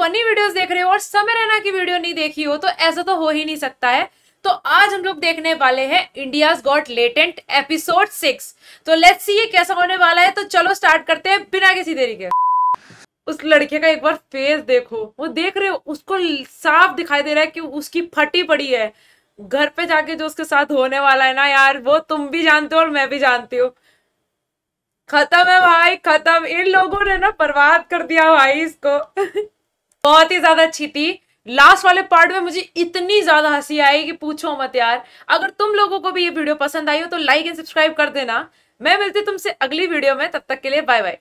funny videos देख रहे हो और समय रैना की वीडियो नहीं देखी हो तो ऐसा तो हो ही नहीं सकता है तो आज हम लोग देखने वाले हैं India got latent episode six तो लेट्स सी ये कैसा होने वाला है तो चलो स्टार्ट करते हैं बिना किसी देरी के उस लड़के का एक बार फेस देखो वो देख रहे हो उसको साफ दिखाई दे रहा है कि उसकी फटी पड़ी है घर पे जाके जो उसके साथ होने वाला है ना यार वो तुम भी जानते हो और मैं भी जानती हूँ खत्म है भाई खत्म इन लोगों ने ना बर्बाद कर दिया भाई इसको बहुत ही ज्यादा अच्छी थी लास्ट वाले पार्ट में मुझे इतनी ज्यादा हंसी आई कि पूछो मत यार अगर तुम लोगों को भी ये वीडियो पसंद आई हो तो लाइक एंड सब्सक्राइब कर देना मैं मिलती तुमसे अगली वीडियो में तब तक के लिए बाय बाय